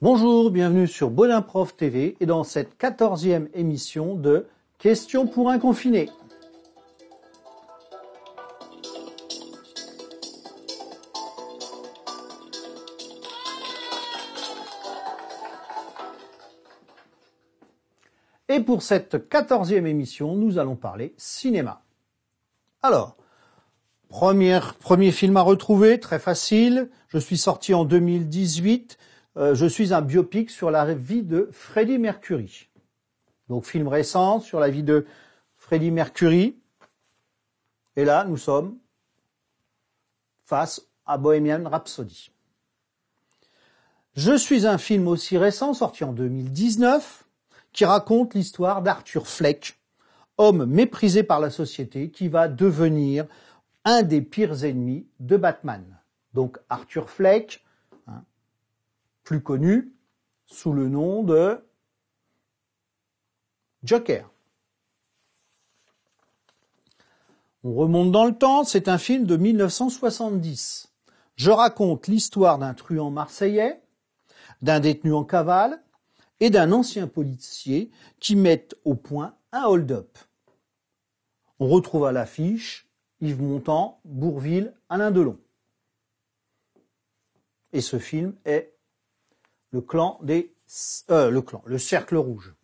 Bonjour, bienvenue sur Bonimprof TV et dans cette quatorzième émission de Questions pour un confiné. Et pour cette quatorzième émission, nous allons parler cinéma. Alors, premier film à retrouver, très facile. Je suis sorti en 2018. Euh, je suis un biopic sur la vie de Freddie Mercury. Donc film récent sur la vie de Freddie Mercury. Et là, nous sommes face à Bohemian Rhapsody. Je suis un film aussi récent, sorti en 2019, qui raconte l'histoire d'Arthur Fleck, homme méprisé par la société qui va devenir un des pires ennemis de Batman. Donc Arthur Fleck, plus connu sous le nom de Joker. On remonte dans le temps, c'est un film de 1970. Je raconte l'histoire d'un truand marseillais, d'un détenu en cavale et d'un ancien policier qui mettent au point un hold-up. On retrouve à l'affiche Yves Montand, Bourville, Alain Delon. Et ce film est le clan des euh, le clan, le cercle rouge.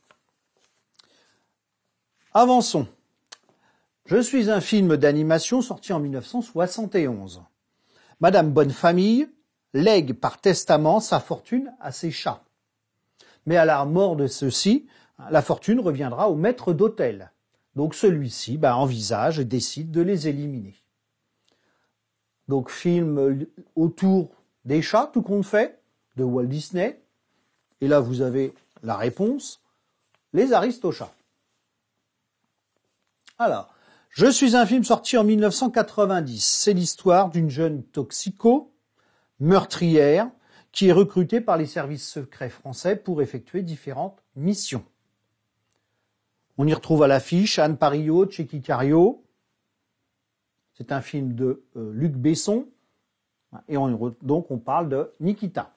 Avançons. Je suis un film d'animation sorti en 1971. Madame Bonnefamille lègue par testament sa fortune à ses chats. Mais à la mort de ceux-ci, la fortune reviendra au maître d'hôtel. Donc celui-ci ben, envisage et décide de les éliminer. Donc film autour des chats, tout compte fait, de Walt Disney. Et là, vous avez la réponse, les Aristochats. Alors, je suis un film sorti en 1990. C'est l'histoire d'une jeune toxico, meurtrière, qui est recrutée par les services secrets français pour effectuer différentes missions. On y retrouve à l'affiche Anne Parillo, Checky Cario. C'est un film de euh, Luc Besson. Et donc on parle de Nikita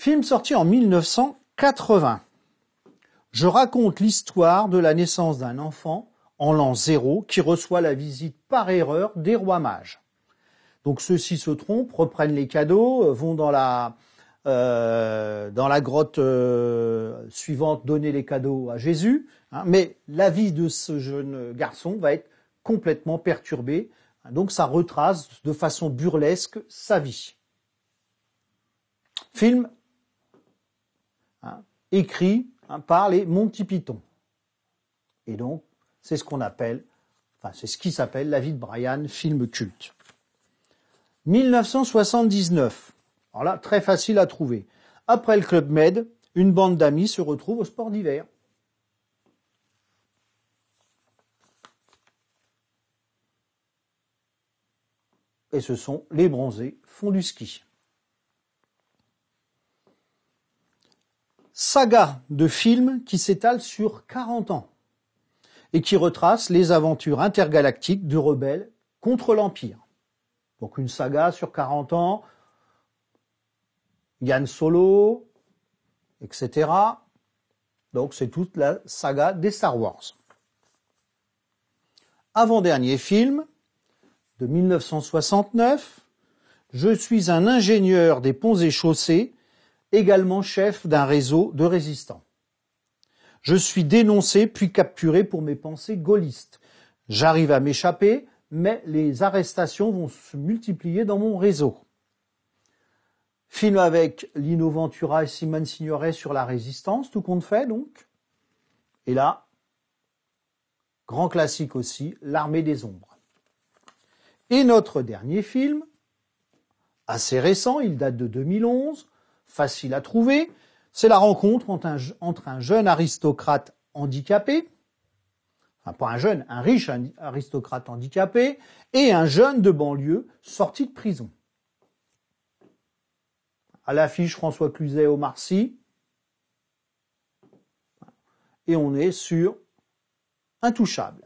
film sorti en 1980. Je raconte l'histoire de la naissance d'un enfant en l'an zéro qui reçoit la visite par erreur des rois mages. Donc ceux-ci se trompent, reprennent les cadeaux, euh, vont dans la, euh, dans la grotte euh, suivante donner les cadeaux à Jésus. Hein. mais la vie de ce jeune garçon va être complètement perturbée. donc ça retrace de façon burlesque sa vie. Film écrit hein, par les Monty Python. Et donc, c'est ce qu'on appelle, enfin, c'est ce qui s'appelle La vie de Brian, film culte. 1979. Alors là, très facile à trouver. Après le Club Med, une bande d'amis se retrouve au sport d'hiver. Et ce sont les bronzés fond du ski. saga de films qui s'étale sur 40 ans et qui retrace les aventures intergalactiques de rebelles contre l'Empire. Donc une saga sur 40 ans, Yann Solo, etc. Donc c'est toute la saga des Star Wars. Avant-dernier film de 1969, Je suis un ingénieur des ponts et chaussées également chef d'un réseau de résistants. Je suis dénoncé puis capturé pour mes pensées gaullistes. J'arrive à m'échapper, mais les arrestations vont se multiplier dans mon réseau. Film avec Lino Ventura et Simone Signoret sur la résistance, tout compte fait donc. Et là, grand classique aussi, L'armée des ombres. Et notre dernier film, assez récent, il date de 2011, facile à trouver, c'est la rencontre entre un, jeune aristocrate handicapé, enfin pas un jeune, un riche aristocrate handicapé, et un jeune de banlieue sorti de prison. À l'affiche François Cluzet au Marcy, et on est sur intouchable.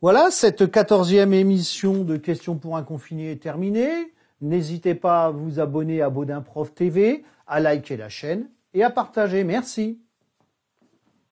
Voilà, cette quatorzième émission de Questions pour un confiné est terminée. N'hésitez pas à vous abonner à Baudin Prof TV, à liker la chaîne et à partager. Merci.